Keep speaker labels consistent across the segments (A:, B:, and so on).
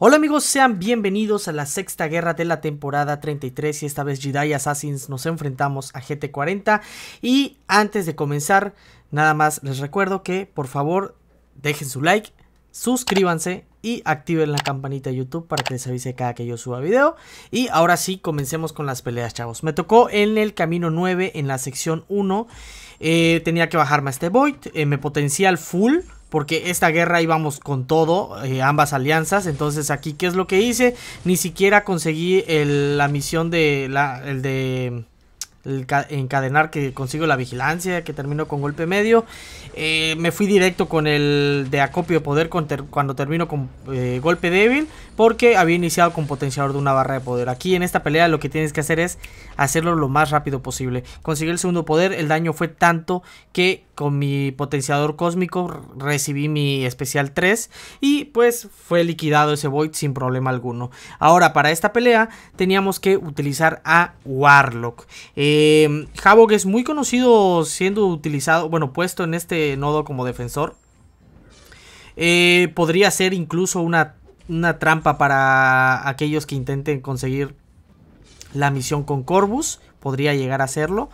A: Hola amigos, sean bienvenidos a la sexta guerra de la temporada 33 y esta vez Jedi Assassins nos enfrentamos a GT40 y antes de comenzar nada más les recuerdo que por favor dejen su like, suscríbanse y activen la campanita de YouTube para que les avise cada que yo suba video y ahora sí comencemos con las peleas chavos, me tocó en el camino 9 en la sección 1 eh, tenía que bajarme a este Void, eh, me me al full porque esta guerra íbamos con todo, eh, ambas alianzas. Entonces aquí, ¿qué es lo que hice? Ni siquiera conseguí la misión de, el de encadenar que consigo la vigilancia, que termino con golpe medio. Eh, me fui directo con el de acopio de poder cuando termino con eh, golpe débil, porque había iniciado con potenciador de una barra de poder. Aquí en esta pelea lo que tienes que hacer es hacerlo lo más rápido posible. Conseguí el segundo poder, el daño fue tanto que con mi potenciador cósmico recibí mi especial 3 y pues fue liquidado ese Void sin problema alguno. Ahora para esta pelea teníamos que utilizar a Warlock. Eh, es muy conocido siendo utilizado, bueno puesto en este nodo como defensor. Eh, podría ser incluso una, una trampa para aquellos que intenten conseguir la misión con Corvus, podría llegar a hacerlo,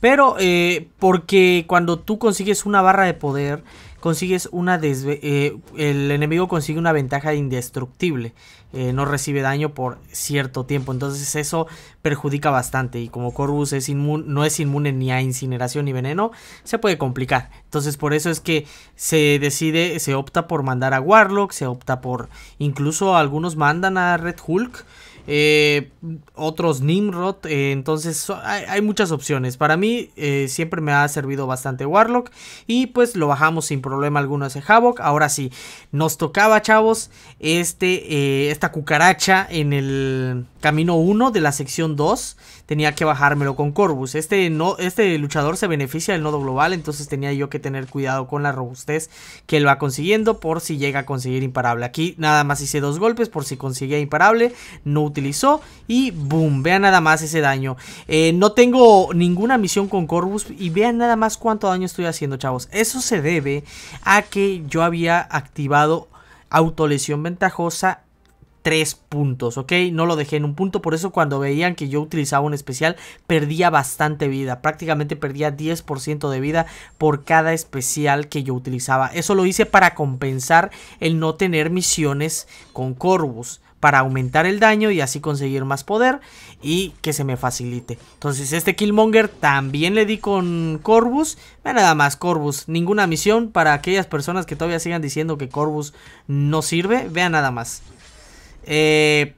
A: Pero eh, porque cuando tú consigues una barra de poder, consigues una eh, el enemigo consigue una ventaja indestructible. Eh, no recibe daño por cierto tiempo. Entonces eso perjudica bastante. Y como Corvus es no es inmune ni a incineración ni veneno, se puede complicar. Entonces por eso es que se decide, se opta por mandar a Warlock, se opta por... Incluso algunos mandan a Red Hulk eh, otros Nimrod. Eh, entonces hay, muchas opciones. Para mí eh, siempre me ha servido bastante Warlock. Y pues lo bajamos sin problema alguno ese Havoc. Ahora sí, nos tocaba, chavos, este, esta cucaracha en el camino 1 de la sección 2. Tenía que bajármelo con Corvus. Este, no, este luchador se beneficia del nodo global. Entonces tenía yo que tener cuidado con la robustez que él va consiguiendo por si llega a conseguir imparable. Aquí nada más hice dos golpes por si conseguía imparable. No utilizó y boom, vean nada más ese daño. Eh, no tengo ninguna misión con Corvus y vean nada más cuánto daño estoy haciendo, chavos. Eso se debe a que yo había activado autolesión ventajosa tres puntos, ¿ok? No lo dejé en un punto, por eso cuando veían que yo utilizaba un especial, perdía bastante vida, prácticamente perdía 10% de vida por cada especial que yo utilizaba. Eso lo hice para compensar el no tener misiones con Corvus para aumentar el daño y así conseguir más poder y que se me facilite. Entonces este Killmonger también le di con Corvus, nada más Corvus, ninguna misión para aquellas personas que todavía sigan diciendo que Corvus no sirve, vean nada más. Eh,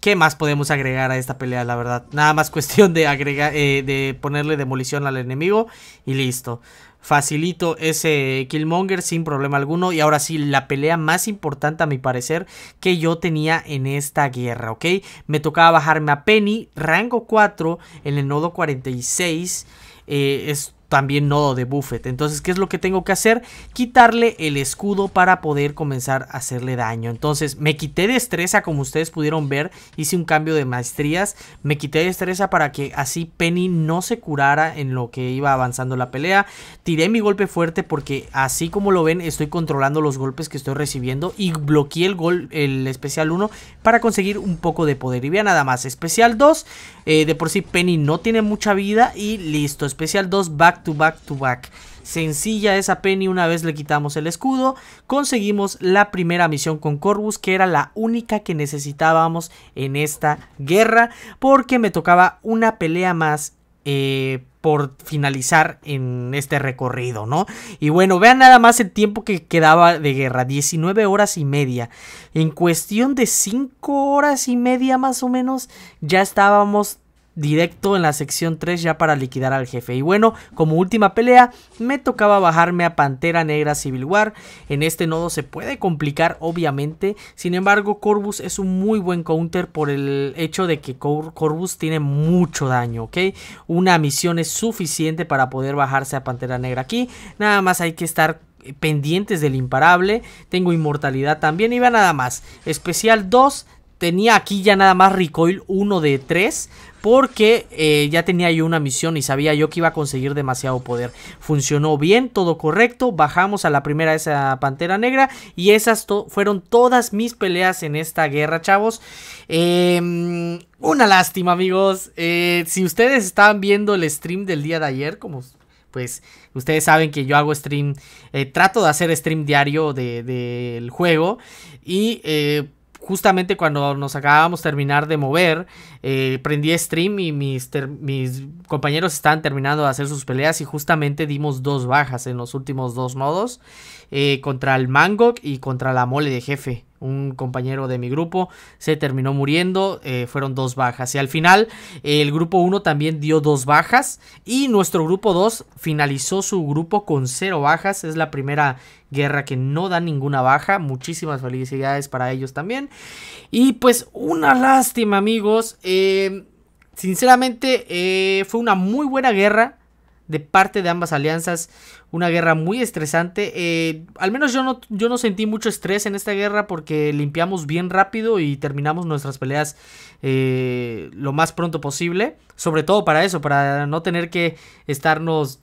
A: ¿Qué más podemos agregar a esta pelea, la verdad? Nada más cuestión de, agregar, eh, de ponerle demolición al enemigo y listo facilito ese Killmonger sin problema alguno. Y ahora sí, la pelea más importante a mi parecer que yo tenía en esta guerra, ¿ok? Me tocaba bajarme a Penny, rango 4, en el nodo 46. Eh, también nodo de Buffet, Entonces, ¿qué es lo que tengo que hacer? Quitarle el escudo para poder comenzar a hacerle daño. Entonces, me quité destreza, como ustedes pudieron ver. Hice un cambio de maestrías. Me quité destreza para que así Penny no se curara en lo que iba avanzando la pelea. Tiré mi golpe fuerte porque así como lo ven, estoy controlando los golpes que estoy recibiendo. Y bloqueé el, gol, el especial 1 para conseguir un poco de poder. Y vean nada más, especial 2. Eh, de por sí Penny no tiene mucha vida y listo. Especial 2 back back to back to back. Sencilla esa Penny, una vez le quitamos el escudo, conseguimos la primera misión con Corvus, que era la única que necesitábamos en esta guerra, porque me tocaba una pelea más eh, por finalizar en este recorrido, ¿no? Y bueno, vean nada más el tiempo que quedaba de guerra, 19 horas y media. En cuestión de 5 horas y media más o menos, ya estábamos directo en la sección 3 ya para liquidar al jefe. Y bueno, como última pelea, me tocaba bajarme a Pantera Negra Civil War. En este nodo se puede complicar, obviamente. Sin embargo, Corvus es un muy buen counter por el hecho de que Corvus tiene mucho daño, ¿ok? Una misión es suficiente para poder bajarse a Pantera Negra aquí. Nada más hay que estar pendientes del imparable. Tengo inmortalidad también y va nada más. Especial 2 tenía aquí ya nada más recoil 1 de 3, porque eh, ya tenía yo una misión y sabía yo que iba a conseguir demasiado poder. Funcionó bien, todo correcto, bajamos a la primera esa pantera negra y esas fueron todas mis peleas en esta guerra, chavos. Em, una lástima, amigos. Eh, si ustedes estaban viendo el stream del día de ayer, como pues ustedes saben que yo hago stream, eh, trato de hacer stream diario del juego y justamente cuando nos acabábamos terminar de mover, eh, prendí stream y mis, mis compañeros estaban terminando de hacer sus peleas y justamente dimos dos bajas en los últimos dos nodos. Eh, contra el Mangok y contra la mole de jefe. Un compañero de mi grupo se terminó muriendo, eh, fueron dos bajas. Y al final eh, el grupo 1 también dio dos bajas y nuestro grupo 2 finalizó su grupo con cero bajas. Es la primera guerra que no da ninguna baja. Muchísimas felicidades para ellos también. Y pues una lástima amigos. sinceramente fue una muy buena guerra de parte de ambas alianzas. Una guerra muy estresante. Eh, al menos yo no, yo no sentí mucho estrés en esta guerra porque limpiamos bien rápido y terminamos nuestras peleas eh, lo más pronto posible. Sobre todo para eso, para no tener que estarnos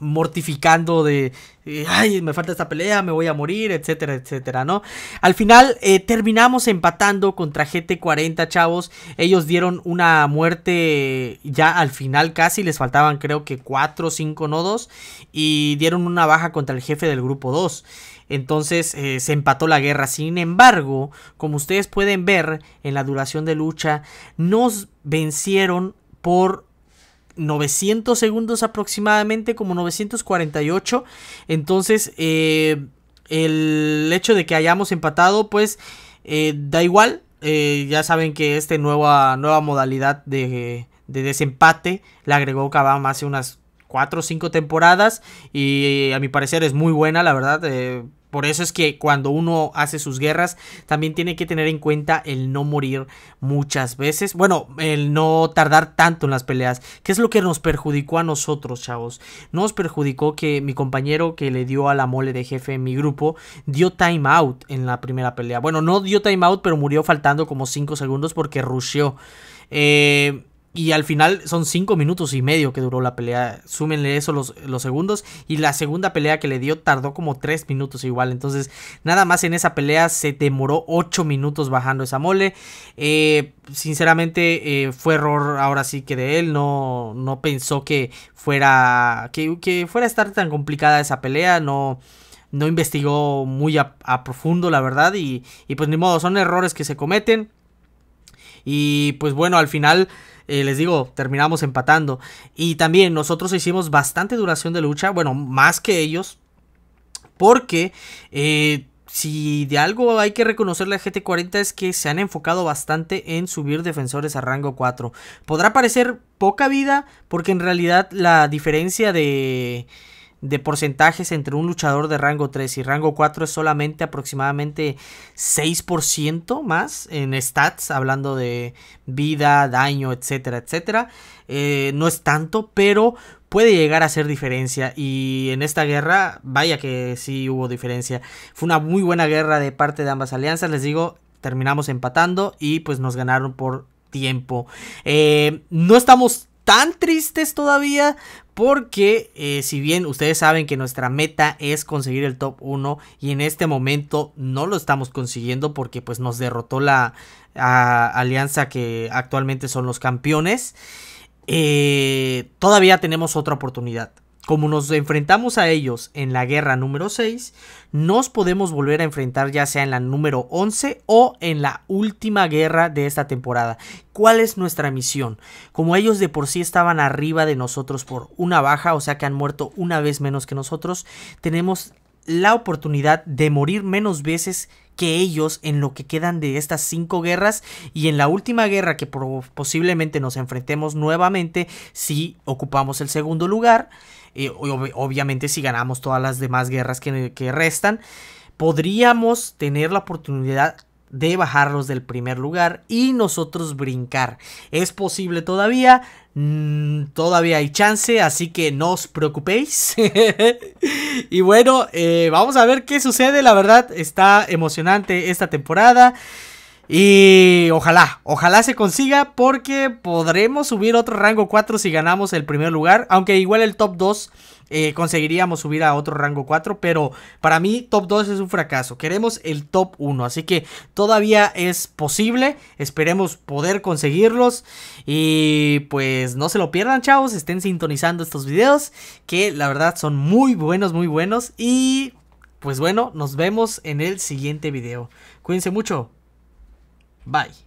A: mortificando de, eh, ay, me falta esta pelea, me voy a morir, etcétera, etcétera, ¿no? Al final eh, terminamos empatando contra GT40, chavos. Ellos dieron una muerte ya al final casi, les faltaban creo que 4 o 5 nodos y dieron una baja contra el jefe del grupo 2. Entonces eh, se empató la guerra. Sin embargo, como ustedes pueden ver en la duración de lucha, nos vencieron por 900 segundos aproximadamente, como 948. Entonces, eh, el hecho de que hayamos empatado, pues eh, da igual. Eh, ya saben que esta nueva, nueva modalidad de, desempate la agregó Kabam hace unas cuatro o cinco temporadas y a mi parecer es muy buena, la verdad. Eh, por eso es que cuando uno hace sus guerras, también tiene que tener en cuenta el no morir muchas veces. Bueno, el no tardar tanto en las peleas. ¿Qué es lo que nos perjudicó a nosotros, chavos? Nos perjudicó que mi compañero que le dio a la mole de jefe en mi grupo dio time out en la primera pelea. Bueno, no dio time out, pero murió faltando como 5 segundos porque rusheó. Eh y al final son cinco minutos y medio que duró la pelea. Súmenle eso los, segundos. Y la segunda pelea que le dio tardó como tres minutos igual. Entonces, nada más en esa pelea se demoró ocho minutos bajando esa mole. Eh, sinceramente, eh, fue error ahora sí que de él. No, no pensó que fuera, que, que fuera a estar tan complicada esa pelea. No, no investigó muy a, profundo, la verdad. Y, y pues ni modo, son errores que se cometen. Y pues bueno, al final... Eh, les digo, terminamos empatando. Y también nosotros hicimos bastante duración de lucha, bueno, más que ellos, porque eh, si de algo hay que reconocerle a GT40 es que se han enfocado bastante en subir defensores a rango 4. Podrá parecer poca vida porque en realidad la diferencia de de porcentajes entre un luchador de rango 3 y rango 4 es solamente aproximadamente 6% más en stats, hablando de vida, daño, etcétera, etcétera. Eh, no es tanto, pero puede llegar a ser diferencia. Y en esta guerra, vaya que sí hubo diferencia. Fue una muy buena guerra de parte de ambas alianzas, les digo, terminamos empatando y pues nos ganaron por tiempo. Eh, no estamos tan tristes todavía porque eh, si bien ustedes saben que nuestra meta es conseguir el top 1 y en este momento no lo estamos consiguiendo porque pues nos derrotó la alianza que actualmente son los campeones, eh, todavía tenemos otra oportunidad. Como nos enfrentamos a ellos en la guerra número 6, nos podemos volver a enfrentar ya sea en la número 11 o en la última guerra de esta temporada. ¿Cuál es nuestra misión? Como ellos de por sí estaban arriba de nosotros por una baja, o sea que han muerto una vez menos que nosotros, tenemos la oportunidad de morir menos veces que ellos en lo que quedan de estas cinco guerras y en la última guerra que posiblemente nos enfrentemos nuevamente si ocupamos el segundo lugar, eh, obviamente si ganamos todas las demás guerras que, restan, podríamos tener la oportunidad de bajarlos del primer lugar y nosotros brincar. Es posible todavía, mm, todavía hay chance, así que no os preocupéis. Y bueno, eh, vamos a ver qué sucede. La verdad, está emocionante esta temporada. Y ojalá, ojalá se consiga porque podremos subir otro rango 4 si ganamos el primer lugar. Aunque igual el top 2 eh, conseguiríamos subir a otro rango 4, pero para mí top 2 es un fracaso, queremos el top 1, así que todavía es posible, esperemos poder conseguirlos y pues no se lo pierdan chavos, estén sintonizando estos videos que la verdad son muy buenos, muy buenos y pues bueno, nos vemos en el siguiente video, cuídense mucho, bye.